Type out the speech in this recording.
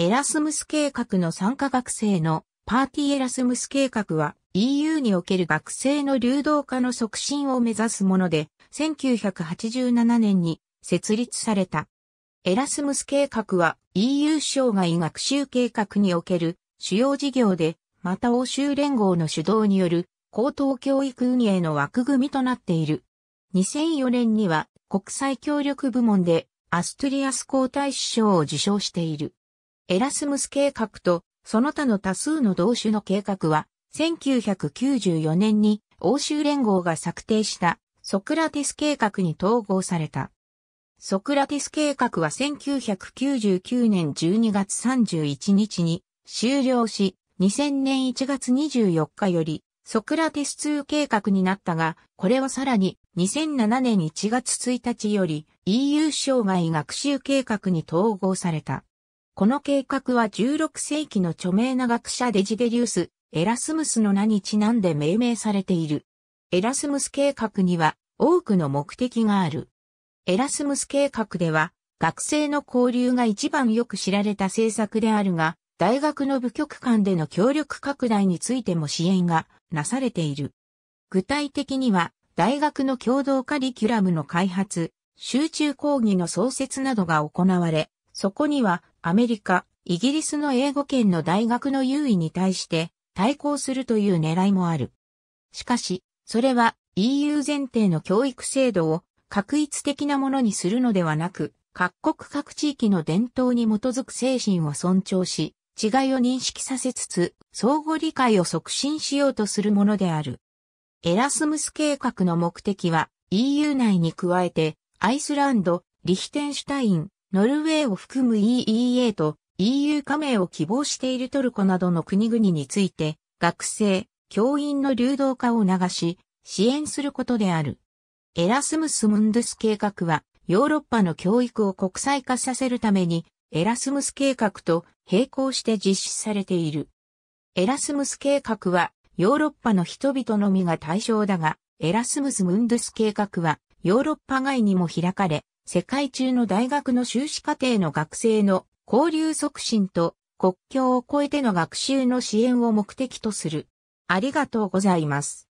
エラスムス計画の参加学生のパーティーエラスムス計画は EU における学生の流動化の促進を目指すもので、1987年に設立された。エラスムス計画は EU 障害学習計画における主要事業で、また欧州連合の主導による高等教育運営の枠組みとなっている。2004年には国際協力部門でアストリアス皇太子賞を受賞している。エラスムス計画とその他の多数の同種の計画は、1994年に欧州連合が策定したソクラテス計画に統合された。ソクラテス計画は1999年12月31日に終了し、2000年1月24日よりソクラテス2計画になったが、これはさらに2007年1月1日より EU 障害学習計画に統合された。この計画は16世紀の著名な学者デジデリウス、エラスムスの名にちなんで命名されている。エラスムス計画には多くの目的がある。エラスムス計画では、学生の交流が一番よく知られた政策であるが、大学の部局間での協力拡大についても支援がなされている。具体的には、大学の共同カリキュラムの開発、集中講義の創設などが行われ、そこにはアメリカ、イギリスの英語圏の大学の優位に対して対抗するという狙いもある。しかし、それは EU 前提の教育制度を確一的なものにするのではなく、各国各地域の伝統に基づく精神を尊重し、違いを認識させつつ、相互理解を促進しようとするものである。エラスムス計画の目的は EU 内に加えて、アイスランド、リヒテンシュタイン、ノルウェーを含む EEA と EU 加盟を希望しているトルコなどの国々について、学生、教員の流動化を促し、支援することである。エラスムス・ムンドゥス計画は、ヨーロッパの教育を国際化させるために、エラスムス計画と並行して実施されている。エラスムス計画は、ヨーロッパの人々のみが対象だが、エラスムス・ムンドゥス計画は、ヨーロッパ外にも開かれ、世界中の大学の修士課程の学生の交流促進と国境を越えての学習の支援を目的とする。ありがとうございます。